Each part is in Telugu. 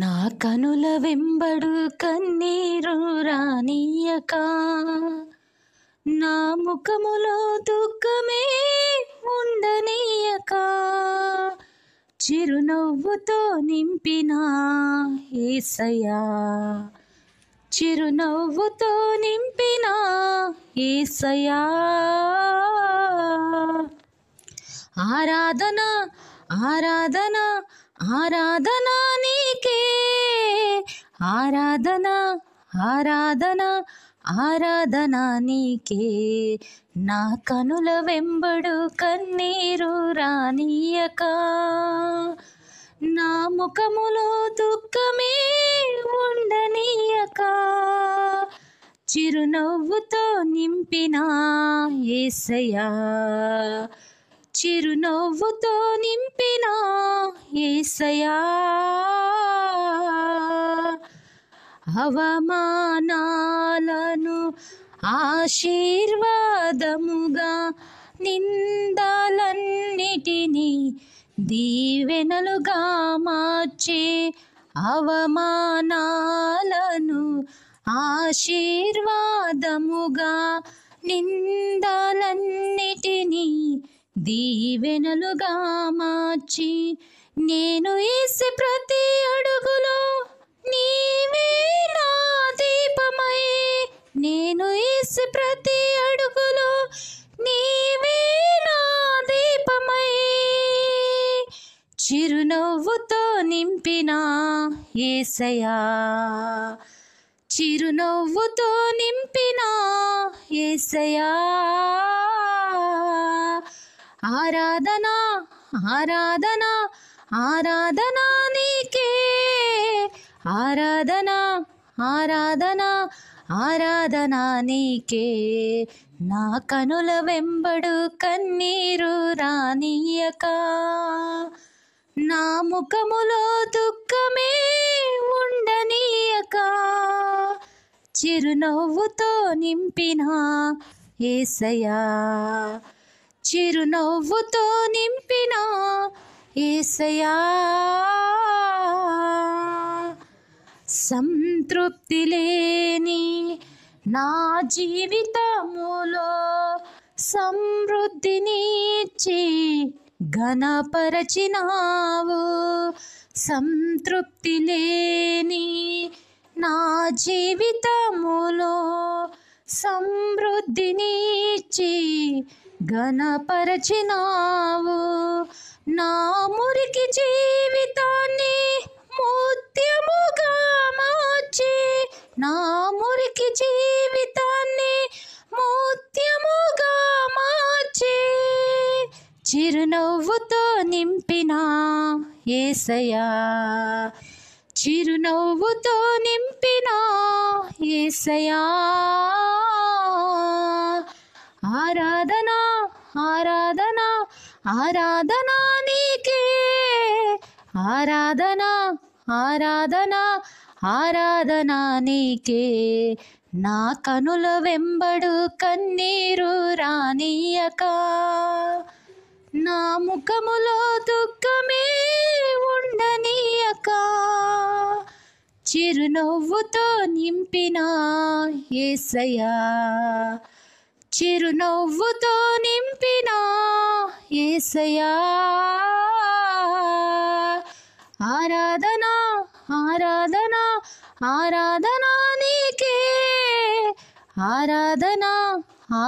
నా కనుల వెంబడు కన్నీరు రానియక నా ముఖములో దుఃఖమే ఉండనీయక చిరునవ్వుతో నింపినా ఏసయా చిరునవ్వుతో నింపినా ఏసయా ఆరాధన ఆరాధన ఆరాధనాని నీకే ఆరాధన ఆరాధన ఆరాధన నీకే నా కనుల వెంబడు కన్నీరు రానియక నా ముఖములో దుఃఖమే ఉండనీయక చిరునవ్వుతో నింపిన ఏసయా చిరునవ్వుతో నింపిన ఏసయా అవమానాలను ఆశీర్వాదముగా నిందాలన్నిటినీ దీవెనలుగా మార్చే అవమానాలను ఆశీర్వాదముగా నిందాలన్నిటినీ దీవెనలుగా మార్చి నేను వేసే ప్రతి అడుగులో నీవే నా దీపమై నేను వేసే ప్రతి అడుగులో నీవే నా దీపమై చిరునవ్వుతో నింపిన ఏసయా చిరునవ్వుతో నింపిన ఏసయా ఆరాధనా ఆరాధనా ఆరాధనా నీకే ఆరాధనా ఆరాధనా ఆరాధనా నీకే నా కనుల వెంబడు కన్నీరు రానియక నా ముఖములో దుఃఖమే ఉండనీయక చిరునవ్వుతో నింపిన ఏసయా చిరునవ్వుతో నింపిన ఏసయా సంతృప్తి లేని నా జీవితములో సమృద్ధినిచ్చి ఘనపరచినావు సంతృప్తి లేని నా జీవితములో సమృద్ధినిచ్చి గణపరచినావు నా మురికి జీవితాన్ని ముత్యముగా మార్చి నా మురికి జీవితాన్ని ముత్యముగా మార్చి చిరునవ్వుతో నింపినా ఏసయా చిరునవ్వుతో నింపినా ఏసయా ఆరాధనా ఆరాధనా ఆరాధనా నీకే ఆరాధనా ఆరాధనా ఆరాధనా నీకే నా కనుల వెంబడు కన్నీరు రానియక నా ముఖములో దుఃఖమే ఉండనీయక చిరునవ్వుతో నింపిన ఏసయా చిరునవ్వుతో నింపిన ఏసయా ఆరాధన ఆరాధన ఆరాధన నీకే ఆరాధన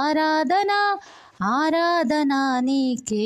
ఆరాధన ఆరాధన నీకే